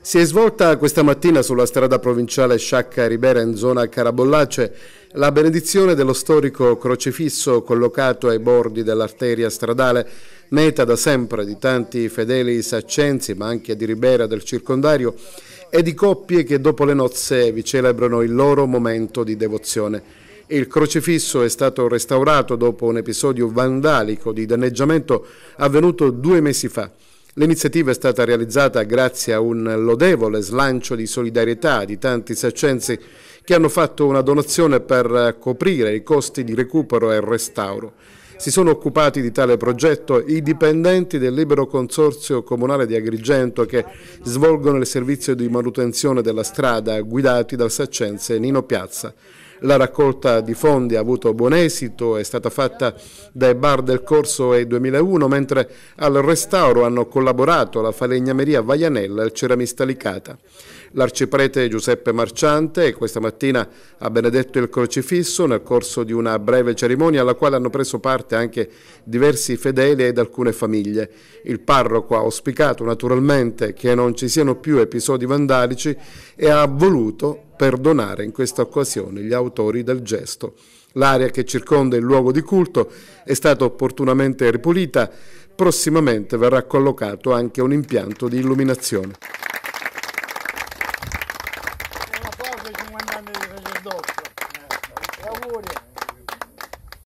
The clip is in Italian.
Si è svolta questa mattina sulla strada provinciale Sciacca Ribera in zona Carabollace la benedizione dello storico crocifisso collocato ai bordi dell'arteria stradale, meta da sempre di tanti fedeli saccensi ma anche di Ribera del circondario e di coppie che dopo le nozze vi celebrano il loro momento di devozione. Il crocifisso è stato restaurato dopo un episodio vandalico di danneggiamento avvenuto due mesi fa. L'iniziativa è stata realizzata grazie a un lodevole slancio di solidarietà di tanti saccensi che hanno fatto una donazione per coprire i costi di recupero e restauro. Si sono occupati di tale progetto i dipendenti del libero consorzio comunale di Agrigento che svolgono il servizio di manutenzione della strada guidati dal saccense Nino Piazza. La raccolta di fondi ha avuto buon esito, è stata fatta dai bar del corso e 2001, mentre al restauro hanno collaborato la falegnameria Vaianella e il ceramista Licata. L'arciprete Giuseppe Marciante questa mattina ha benedetto il crocifisso nel corso di una breve cerimonia alla quale hanno preso parte anche diversi fedeli ed alcune famiglie. Il parroco ha auspicato naturalmente che non ci siano più episodi vandalici e ha voluto perdonare in questa occasione gli autori autori del gesto. L'area che circonda il luogo di culto è stata opportunamente ripulita, prossimamente verrà collocato anche un impianto di illuminazione. È una cosa 50 anni di sacerdozio. Auguri.